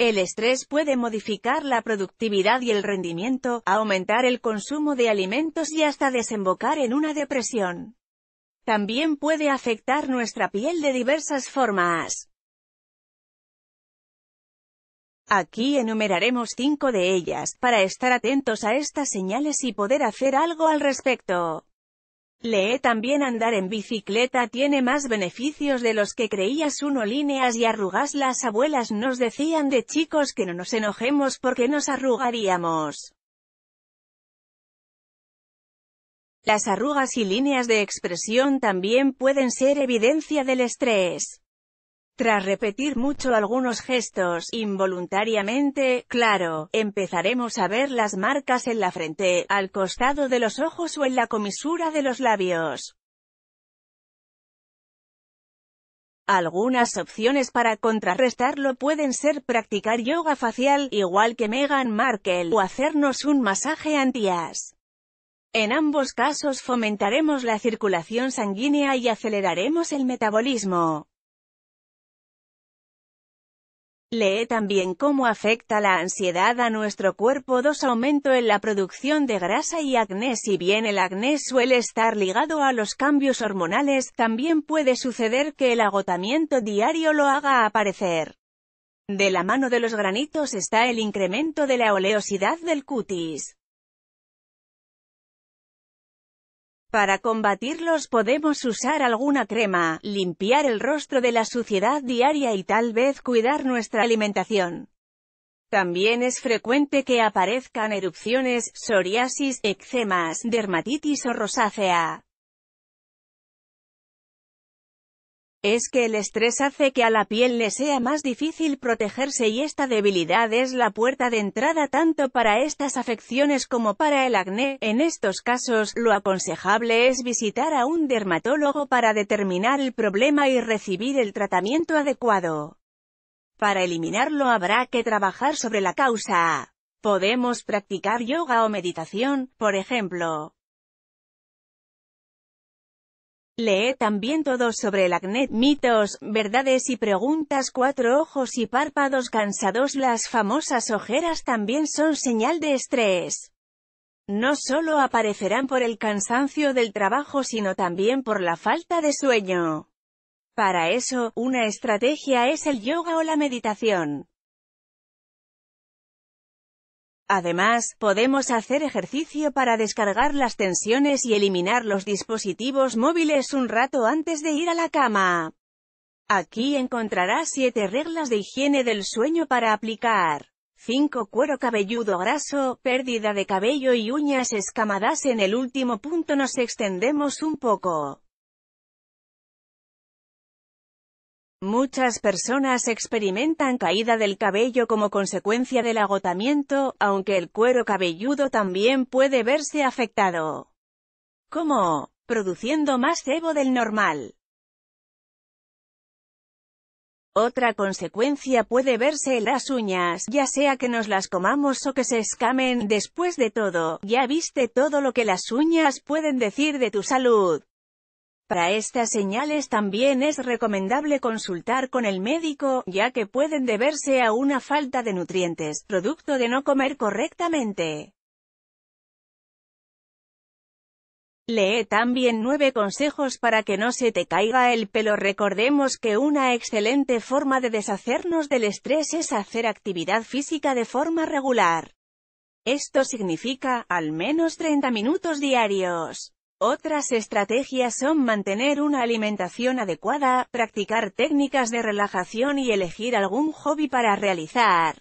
El estrés puede modificar la productividad y el rendimiento, aumentar el consumo de alimentos y hasta desembocar en una depresión. También puede afectar nuestra piel de diversas formas. Aquí enumeraremos cinco de ellas, para estar atentos a estas señales y poder hacer algo al respecto. Lee también andar en bicicleta tiene más beneficios de los que creías uno líneas y arrugas las abuelas nos decían de chicos que no nos enojemos porque nos arrugaríamos. Las arrugas y líneas de expresión también pueden ser evidencia del estrés. Tras repetir mucho algunos gestos, involuntariamente, claro, empezaremos a ver las marcas en la frente, al costado de los ojos o en la comisura de los labios. Algunas opciones para contrarrestarlo pueden ser practicar yoga facial, igual que Meghan Markle, o hacernos un masaje antias. En ambos casos fomentaremos la circulación sanguínea y aceleraremos el metabolismo. Lee también cómo afecta la ansiedad a nuestro cuerpo 2. Aumento en la producción de grasa y acné Si bien el acné suele estar ligado a los cambios hormonales, también puede suceder que el agotamiento diario lo haga aparecer. De la mano de los granitos está el incremento de la oleosidad del cutis. Para combatirlos podemos usar alguna crema, limpiar el rostro de la suciedad diaria y tal vez cuidar nuestra alimentación. También es frecuente que aparezcan erupciones, psoriasis, eczemas, dermatitis o rosácea. Es que el estrés hace que a la piel le sea más difícil protegerse y esta debilidad es la puerta de entrada tanto para estas afecciones como para el acné. En estos casos, lo aconsejable es visitar a un dermatólogo para determinar el problema y recibir el tratamiento adecuado. Para eliminarlo habrá que trabajar sobre la causa. Podemos practicar yoga o meditación, por ejemplo. Lee también todo sobre el acné, mitos, verdades y preguntas. Cuatro ojos y párpados cansados. Las famosas ojeras también son señal de estrés. No solo aparecerán por el cansancio del trabajo sino también por la falta de sueño. Para eso, una estrategia es el yoga o la meditación. Además, podemos hacer ejercicio para descargar las tensiones y eliminar los dispositivos móviles un rato antes de ir a la cama. Aquí encontrarás 7 reglas de higiene del sueño para aplicar. 5. Cuero cabelludo graso, pérdida de cabello y uñas escamadas. En el último punto nos extendemos un poco. Muchas personas experimentan caída del cabello como consecuencia del agotamiento, aunque el cuero cabelludo también puede verse afectado. ¿Cómo? produciendo más sebo del normal. Otra consecuencia puede verse en las uñas, ya sea que nos las comamos o que se escamen. Después de todo, ya viste todo lo que las uñas pueden decir de tu salud. Para estas señales también es recomendable consultar con el médico, ya que pueden deberse a una falta de nutrientes, producto de no comer correctamente. Lee también nueve consejos para que no se te caiga el pelo. Recordemos que una excelente forma de deshacernos del estrés es hacer actividad física de forma regular. Esto significa, al menos 30 minutos diarios. Otras estrategias son mantener una alimentación adecuada, practicar técnicas de relajación y elegir algún hobby para realizar.